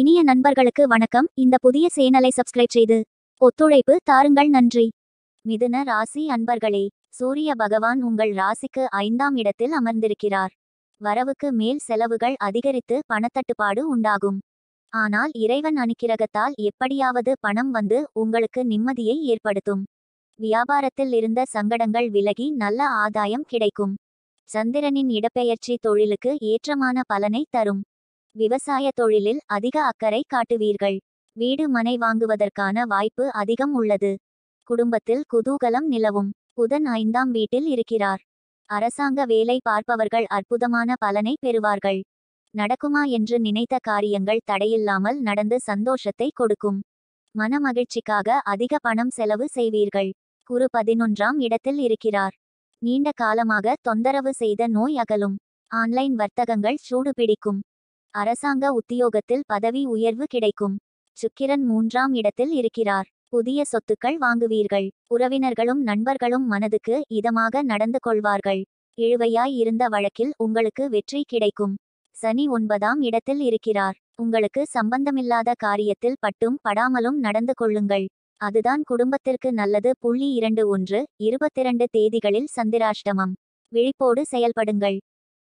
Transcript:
இனிய நண்பர்களுக்கு வணக்கம் இந்த புதிய சேனலை சப்ஸ்கிரைப் செய்து ஒத்துழைப்பு தாருங்கள் நன்றி மிதுன ராசி அன்பர்களே சூரிய பகவான் உங்கள் ராசிக்கு ஐந்தாம் இடத்தில் அமர்ந்திருக்கிறார் வரவுக்கு மேல் செலவுகள் அதிகரித்து பணத்தட்டுப்பாடு உண்டாகும் ஆனால் இறைவன் அனுக்கிரகத்தால் எப்படியாவது பணம் வந்து உங்களுக்கு நிம்மதியை ஏற்படுத்தும் வியாபாரத்தில் இருந்த சங்கடங்கள் விலகி நல்ல ஆதாயம் கிடைக்கும் சந்திரனின் இடப்பெயர்ச்சி தொழிலுக்கு ஏற்றமான பலனை தரும் விவசாய தொழிலில் அதிக அக்கறை காட்டுவீர்கள் வீடு மனை வாங்குவதற்கான வாய்ப்பு அதிகம் உள்ளது குடும்பத்தில் குதூகலம் நிலவும் புதன் ஐந்தாம் வீட்டில் இருக்கிறார் அரசாங்க வேலை பார்ப்பவர்கள் அற்புதமான பலனை பெறுவார்கள் நடக்குமா என்று நினைத்த காரியங்கள் தடையில்லாமல் நடந்து சந்தோஷத்தை கொடுக்கும் மனமகிழ்ச்சிக்காக அதிக பணம் செலவு செய்வீர்கள் குரு பதினொன்றாம் இடத்தில் இருக்கிறார் நீண்ட காலமாக தொந்தரவு செய்த நோய் அகலும் ஆன்லைன் வர்த்தகங்கள் சூடு பிடிக்கும் அரசாங்க உத்தியோகத்தில் பதவி உயர்வு கிடைக்கும் சுக்கிரன் மூன்றாம் இடத்தில் இருக்கிறார் புதிய சொத்துக்கள் வாங்குவீர்கள் உறவினர்களும் நண்பர்களும் மனதுக்கு இதமாக நடந்து கொள்வார்கள் இழுவையாய் இருந்த வழக்கில் உங்களுக்கு வெற்றி கிடைக்கும் சனி ஒன்பதாம் இடத்தில் இருக்கிறார் உங்களுக்கு சம்பந்தமில்லாத காரியத்தில் பட்டும் படாமலும் நடந்து கொள்ளுங்கள் அதுதான் குடும்பத்திற்கு நல்லது புள்ளி இரண்டு ஒன்று இருபத்திரண்டு தேதிகளில் சந்திராஷ்டமம் விழிப்போடு செயல்படுங்கள்